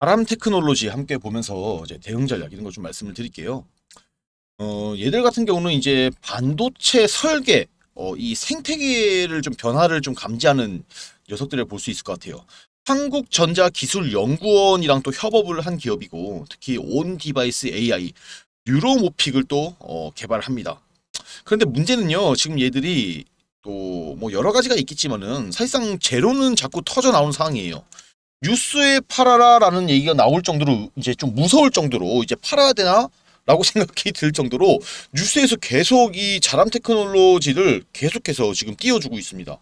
바람 테크놀로지 함께 보면서 이제 대응 전략 이런 거 좀 말씀을 드릴게요. 어, 얘들 같은 경우는 이제 반도체 설계, 어, 이 생태계를 좀 변화를 좀 감지하는 녀석들을 볼 수 있을 것 같아요. 한국전자기술연구원이랑 또 협업을 한 기업이고 특히 온 디바이스 AI, 뉴로모픽을또 어, 개발합니다. 그런데 문제는요. 지금 얘들이 또 뭐 여러 가지가 있겠지만은 사실상 제로는 자꾸 터져 나온 상황이에요. 뉴스에 팔아라라는 얘기가 나올 정도로 이제 좀 무서울 정도로 이제 팔아야 되나? 라고 생각이 들 정도로 뉴스에서 계속 이 자람 테크놀로지를 계속해서 지금 띄워주고 있습니다.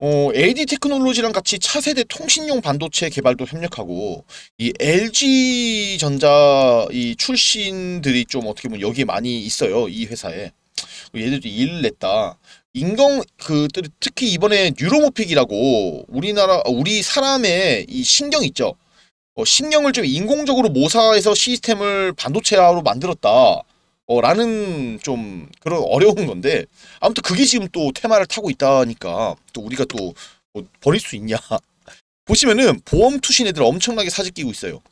어, AD 테크놀로지랑 같이 차세대 통신용 반도체 개발도 협력하고 이 LG 전자 이 출신들이 좀 어떻게 보면 여기에 많이 있어요 이 회사에 그 얘들도 일을 냈다 인공 그 특히 이번에 뉴로모픽이라고 우리나라 어, 우리 사람의 이 신경 있죠. 어, 신경을 좀 인공적으로 모사해서 시스템을 반도체화로 만들었다. 어, 라는 좀 그런 어려운 건데 아무튼 그게 지금 또 테마를 타고 있다니까 또 우리가 또뭐 버릴 수 있냐 보시면은 보험 투신 애들 엄청나게 사재끼고 있어요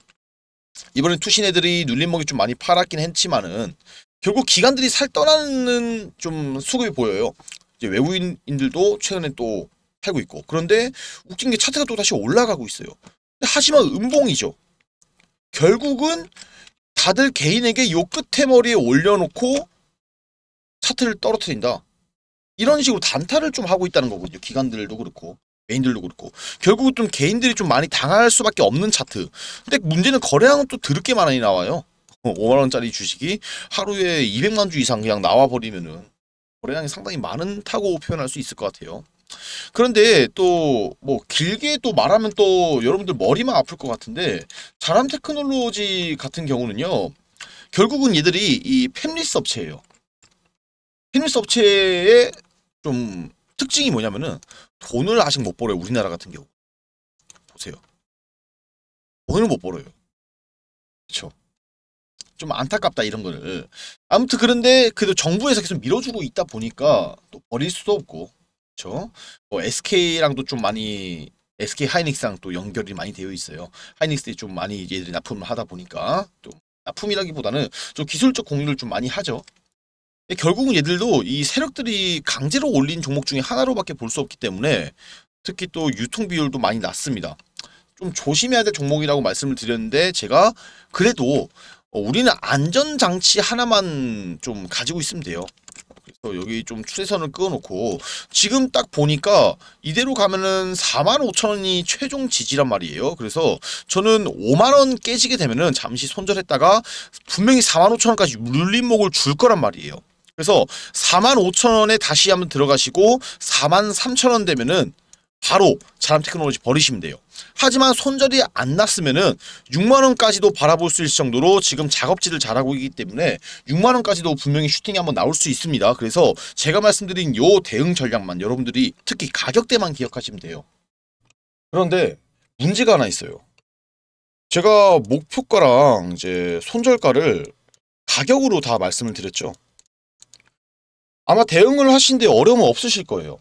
이번엔 투신 애들이 눌림목이 좀 많이 팔았긴 했지만은 결국 기관들이 살 떠나는 좀 수급이 보여요 이제 외국인들도 최근에 또 팔고 있고 그런데 웃긴 게 차트가 또 다시 올라가고 있어요. 하지만 음봉이죠. 결국은 다들 개인에게 요 끝에 머리에 올려놓고 차트를 떨어뜨린다. 이런 식으로 단타를 좀 하고 있다는 거거든요. 기관들도 그렇고 개인들도 그렇고 결국 은좀 개인들이 좀 많이 당할 수밖에 없는 차트. 근데 문제는 거래량은 또 드럽게 많이 나와요. 5만 어, 원짜리 주식이 하루에 200만 주 이상 그냥 나와 버리면은 거래량이 상당히 많은 타고 표현할 수 있을 것 같아요. 그런데 또 뭐 길게 또 말하면 또 여러분들 머리만 아플 것 같은데 자람 테크놀로지 같은 경우는요. 결국은 얘들이 이 팹리스 업체예요. 팹리스 업체의 좀 특징이 뭐냐면은 돈을 아직 못 벌어요. 우리나라 같은 경우. 보세요. 돈을 못 벌어요. 그렇죠. 좀 안타깝다 이런 거를 아무튼 그런데 그래도 정부에서 계속 밀어주고 있다 보니까 또 버릴 수도 없고 그렇죠 뭐 SK랑도 좀 많이 SK 하이닉스랑 또 연결이 많이 되어 있어요 하이닉스에 좀 많이 얘들이 납품을 하다 보니까 좀 납품이라기보다는 좀 기술적 공유를 좀 많이 하죠 결국은 얘들도 이 세력들이 강제로 올린 종목 중에 하나로밖에 볼 수 없기 때문에 특히 또 유통 비율도 많이 낮습니다. 좀 조심해야 될 종목이라고 말씀을 드렸는데 제가 그래도 어, 우리는 안전장치 하나만 좀 가지고 있으면 돼요. 그래서 여기 좀 추세선을 끄어놓고 지금 딱 보니까 이대로 가면은 45,000원이 최종 지지란 말이에요. 그래서 저는 5만원 깨지게 되면은 잠시 손절했다가 분명히 45,000원까지 물림목을 줄 거란 말이에요. 그래서 45,000원에 다시 한번 들어가시고 43,000원 되면은 바로 자람 테크놀로지 버리시면 돼요. 하지만 손절이 안 났으면은 6만원까지도 바라볼 수 있을 정도로 지금 작업지를 잘하고 있기 때문에 6만원까지도 분명히 슈팅이 한번 나올 수 있습니다. 그래서 제가 말씀드린 요 대응 전략만 여러분들이 특히 가격대만 기억하시면 돼요. 그런데 문제가 하나 있어요. 제가 목표가랑 이제 손절가를 가격으로 다 말씀을 드렸죠. 아마 대응을 하시는데 어려움은 없으실 거예요.